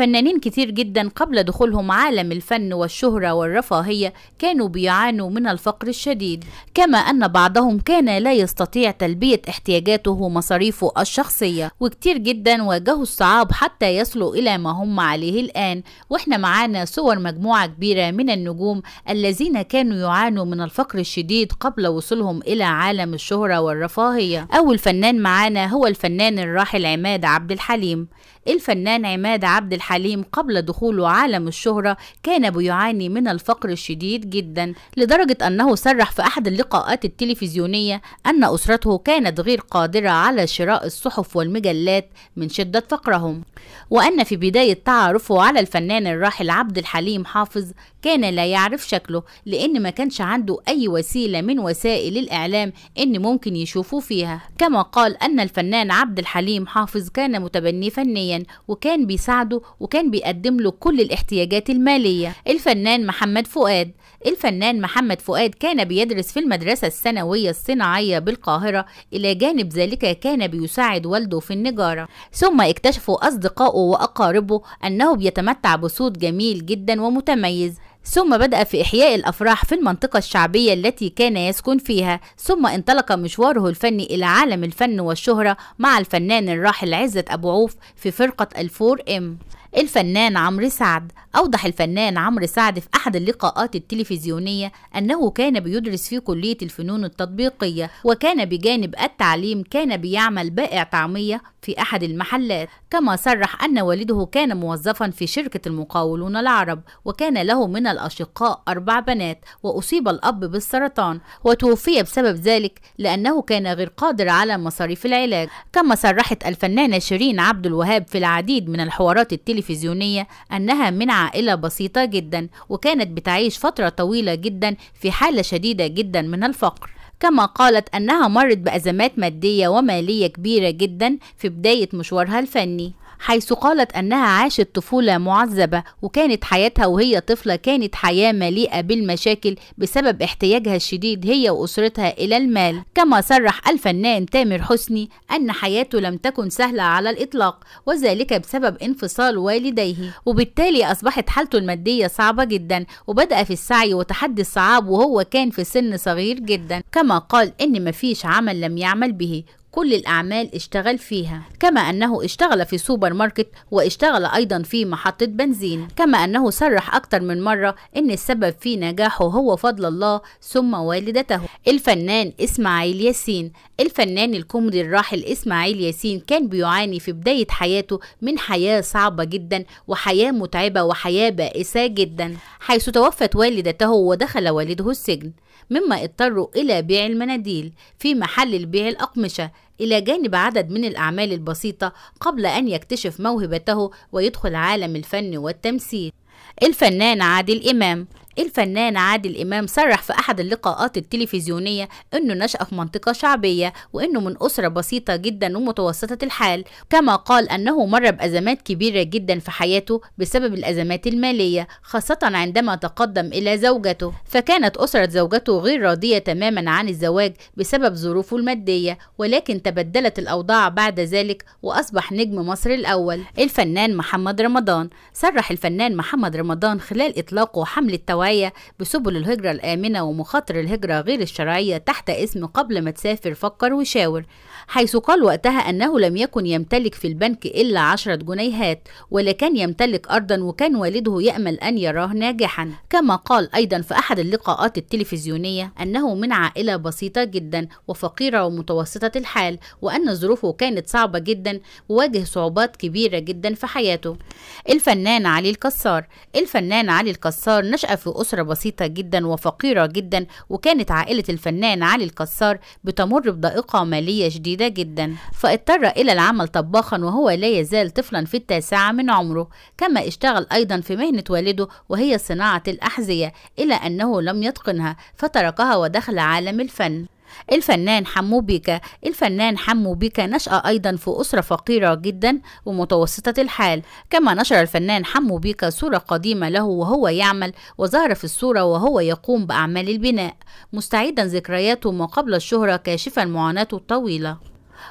فنانين كتير جدا قبل دخولهم عالم الفن والشهرة والرفاهية كانوا بيعانوا من الفقر الشديد كما أن بعضهم كان لا يستطيع تلبية احتياجاته ومصاريفه الشخصية وكتير جدا واجهوا الصعاب حتى يصلوا إلى ما هم عليه الآن وإحنا معانا صور مجموعة كبيرة من النجوم الذين كانوا يعانوا من الفقر الشديد قبل وصولهم إلى عالم الشهرة والرفاهية أول فنان معانا هو الفنان الراحل عماد عبد الحليم الفنان عماد عبد الحليم قبل دخوله عالم الشهرة كان بيعاني من الفقر الشديد جدا لدرجة أنه صرح في أحد اللقاءات التلفزيونية أن أسرته كانت غير قادرة على شراء الصحف والمجلات من شدة فقرهم وأن في بداية تعرفه على الفنان الراحل عبد الحليم حافظ كان لا يعرف شكله لأن ما كانش عنده أي وسيلة من وسائل الإعلام إن ممكن يشوفوا فيها كما قال أن الفنان عبد الحليم حافظ كان متبني فنيا معين وكان بيساعده وكان بيقدم له كل الاحتياجات المالية الفنان محمد فؤاد الفنان محمد فؤاد كان بيدرس في المدرسة الثانوية الصناعية بالقاهرة إلى جانب ذلك كان بيساعد والده في النجارة ثم اكتشفوا أصدقائه وأقاربه أنه بيتمتع بصوت جميل جدا ومتميز ثم بدأ في إحياء الأفراح في المنطقة الشعبية التي كان يسكن فيها ثم انطلق مشواره الفني إلى عالم الفن والشهرة مع الفنان الراحل عزت أبو عوف في فرقة الفور إم الفنان عمرو سعد أوضح الفنان عمرو سعد في أحد اللقاءات التلفزيونية أنه كان بيدرس في كلية الفنون التطبيقية وكان بجانب التعليم كان بيعمل بائع طعمية في أحد المحلات كما صرح أن والده كان موظفا في شركة المقاولون العرب وكان له من الأشقاء أربع بنات وأصيب الأب بالسرطان وتوفي بسبب ذلك لأنه كان غير قادر على مصاريف العلاج كما صرحت الفنانة شيرين عبد الوهاب في العديد من الحوارات التلفزيونية التلفزيونية أنها من عائلة بسيطة جدا وكانت بتعيش فترة طويلة جدا في حالة شديدة جدا من الفقر كما قالت أنها مرت بأزمات مادية ومالية كبيرة جدا في بداية مشوارها الفني حيث قالت أنها عاشت طفولة معذبة وكانت حياتها وهي طفلة كانت حياة مليئة بالمشاكل بسبب احتياجها الشديد هي وأسرتها إلى المال كما صرح الفنان تامر حسني أن حياته لم تكن سهلة على الإطلاق وذلك بسبب انفصال والديه وبالتالي أصبحت حالته المادية صعبة جدا وبدأ في السعي وتحدي الصعاب وهو كان في سن صغير جدا كما قال إن مفيش عمل لم يعمل به كل الأعمال اشتغل فيها كما أنه اشتغل في سوبر ماركت واشتغل أيضا في محطة بنزين كما أنه صرح أكتر من مرة أن السبب في نجاحه هو فضل الله ثم والدته الفنان إسماعيل ياسين الفنان الكوميدي الراحل إسماعيل ياسين كان بيعاني في بداية حياته من حياة صعبة جدا وحياة متعبة وحياة بائسة جدا حيث توفت والدته ودخل والده السجن مما اضطروا إلى بيع المناديل في محل البيع الأقمشة إلى جانب عدد من الأعمال البسيطة قبل أن يكتشف موهبته ويدخل عالم الفن والتمثيل الفنان عادل إمام الفنان عادل إمام صرح في أحد اللقاءات التلفزيونية أنه نشأ في منطقة شعبية وأنه من أسرة بسيطة جدا ومتوسطة الحال كما قال أنه مر بأزمات كبيرة جدا في حياته بسبب الأزمات المالية خاصة عندما تقدم إلى زوجته فكانت أسرة زوجته غير راضية تماما عن الزواج بسبب ظروفه المادية ولكن تبدلت الأوضاع بعد ذلك وأصبح نجم مصر الأول الفنان محمد رمضان صرح الفنان محمد رمضان خلال إطلاقه حملة النوايا بسبل الهجرة الآمنة ومخاطر الهجرة غير الشرعية تحت اسم قبل ما تسافر فكر وشاور حيث قال وقتها أنه لم يكن يمتلك في البنك إلا عشرة جنيهات ولكان يمتلك أرضا وكان والده يأمل أن يراه ناجحا كما قال أيضا في أحد اللقاءات التلفزيونية أنه من عائلة بسيطة جدا وفقيرة ومتوسطة الحال وأن ظروفه كانت صعبة جدا وواجه صعوبات كبيرة جدا في حياته الفنان علي الكسار الفنان علي الكسار نشأ في أسرة بسيطة جدا وفقيرة جدا وكانت عائلة الفنان علي الكسار بتمر بضائقة مالية شديدة جدا فاضطر إلى العمل طباخا وهو لا يزال طفلا في التاسعة من عمره كما اشتغل أيضا في مهنة والده وهي صناعة الأحذية إلى أنه لم يتقنها فتركها ودخل عالم الفن الفنان حمو بيكا الفنان حمو بيكا نشأ أيضا في أسرة فقيرة جدا ومتوسطة الحال كما نشر الفنان حمو بيكا صورة قديمة له وهو يعمل وظهر في الصورة وهو يقوم بأعمال البناء مستعيدا ذكرياته ما قبل الشهرة كاشفا معاناته الطويلة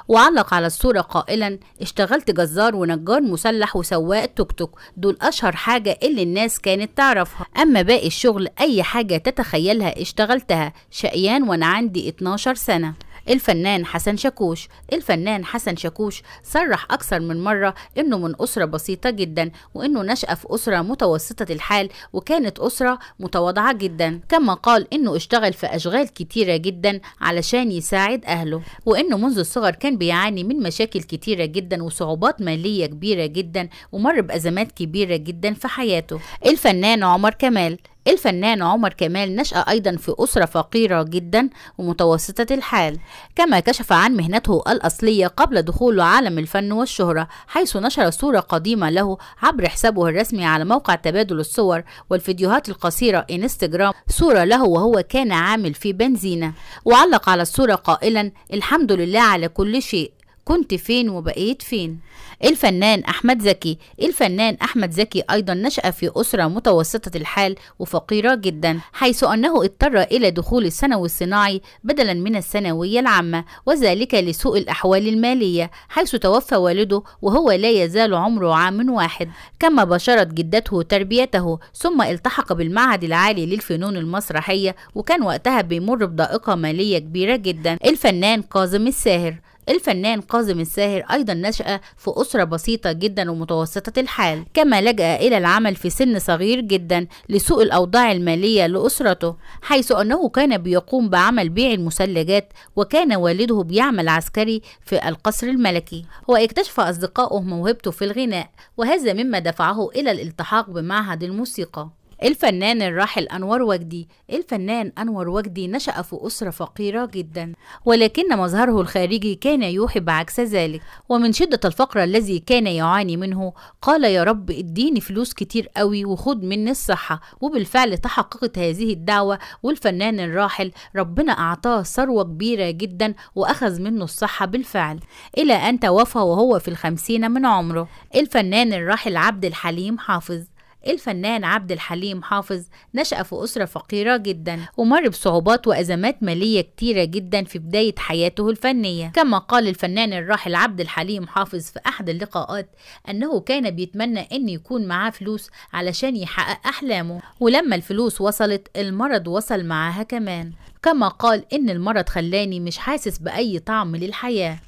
وعلق على الصورة قائلا اشتغلت جزار ونجار مسلح وسواق توك توك دول أشهر حاجة اللي الناس كانت تعرفها أما باقي الشغل أي حاجة تتخيلها اشتغلتها شقيان وأنا عندي 12 سنة الفنان حسن شاكوش الفنان حسن شاكوش صرح أكثر من مرة إنه من أسرة بسيطة جدا وإنه نشأ في أسرة متوسطة الحال وكانت أسرة متواضعة جدا كما قال إنه اشتغل في أشغال كتيرة جدا علشان يساعد أهله وإنه منذ الصغر كان بيعاني من مشاكل كتيرة جدا وصعوبات مالية كبيرة جدا ومر بأزمات كبيرة جدا في حياته الفنان عمر كمال الفنان عمر كمال نشأ أيضا في أسرة فقيرة جدا ومتوسطة الحال كما كشف عن مهنته الأصلية قبل دخوله عالم الفن والشهرة حيث نشر صورة قديمة له عبر حسابه الرسمي على موقع تبادل الصور والفيديوهات القصيرة انستجرام صورة له وهو كان عامل في بنزينة وعلق على الصورة قائلا الحمد لله على كل شيء كنت فين وبقيت فين الفنان أحمد زكي الفنان أحمد زكي أيضا نشأ في أسرة متوسطة الحال وفقيرة جدا حيث أنه اضطر إلى دخول الثانوي الصناعي بدلا من الثانوية العامة وذلك لسوء الأحوال المالية حيث توفى والده وهو لا يزال عمره عام واحد كما بشرت جدته تربيته ثم التحق بالمعهد العالي للفنون المسرحية وكان وقتها بيمر بضائقة مالية كبيرة جدا الفنان كاظم الساهر الفنان كاظم الساهر أيضا نشأ في أسرة بسيطة جدا ومتوسطة الحال كما لجأ إلى العمل في سن صغير جدا لسوء الأوضاع المالية لأسرته حيث أنه كان بيقوم بعمل بيع المثلجات وكان والده بيعمل عسكري في القصر الملكي واكتشف أصدقاؤه موهبته في الغناء وهذا مما دفعه إلى الالتحاق بمعهد الموسيقى الفنان الراحل أنور وجدي الفنان أنور وجدي نشأ في أسرة فقيرة جدا ولكن مظهره الخارجي كان يوحي بعكس ذلك ومن شدة الفقر الذي كان يعاني منه قال يا رب اديني فلوس كتير قوي وخد مني الصحة وبالفعل تحققت هذه الدعوة والفنان الراحل ربنا أعطاه ثروة كبيرة جدا وأخذ منه الصحة بالفعل إلى أن توفى وهو في الخمسين من عمره الفنان الراحل عبد الحليم حافظ الفنان عبد الحليم حافظ نشأ في أسرة فقيرة جدا ومر بصعوبات وأزمات مالية كتيرة جدا في بداية حياته الفنية كما قال الفنان الراحل عبد الحليم حافظ في أحد اللقاءات أنه كان بيتمنى أن يكون معاه فلوس علشان يحقق أحلامه ولما الفلوس وصلت المرض وصل معاها كمان كما قال إن المرض خلاني مش حاسس بأي طعم للحياة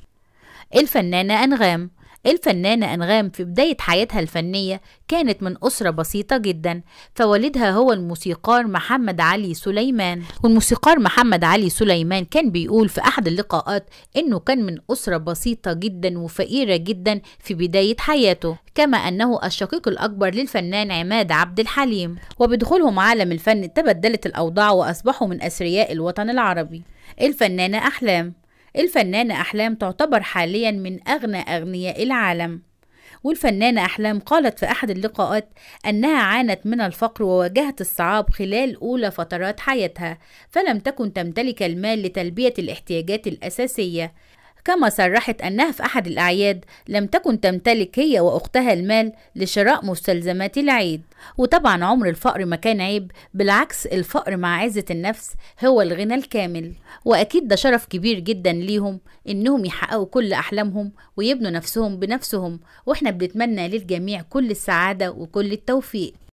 الفنانة أنغام الفنانة أنغام في بداية حياتها الفنية كانت من أسرة بسيطة جدا فوالدها هو الموسيقار محمد علي سليمان والموسيقار محمد علي سليمان كان بيقول في أحد اللقاءات إنه كان من أسرة بسيطة جدا وفقيرة جدا في بداية حياته كما أنه الشقيق الأكبر للفنان عماد عبد الحليم وبدخولهم عالم الفن تبدلت الأوضاع وأصبحوا من أثرياء الوطن العربي الفنانة أحلام الفنانة أحلام تعتبر حاليا من أغنى أغنياء العالم والفنانة أحلام قالت في أحد اللقاءات أنها عانت من الفقر وواجهت الصعاب خلال أولى فترات حياتها فلم تكن تمتلك المال لتلبية الاحتياجات الأساسية كما صرحت أنها في أحد الأعياد لم تكن تمتلك هي وأختها المال لشراء مستلزمات العيد وطبعا عمر الفقر ما كان عيب بالعكس الفقر مع عزة النفس هو الغنى الكامل وأكيد ده شرف كبير جدا ليهم إنهم يحققوا كل أحلامهم ويبنوا نفسهم بنفسهم وإحنا بنتمنى للجميع كل السعادة وكل التوفيق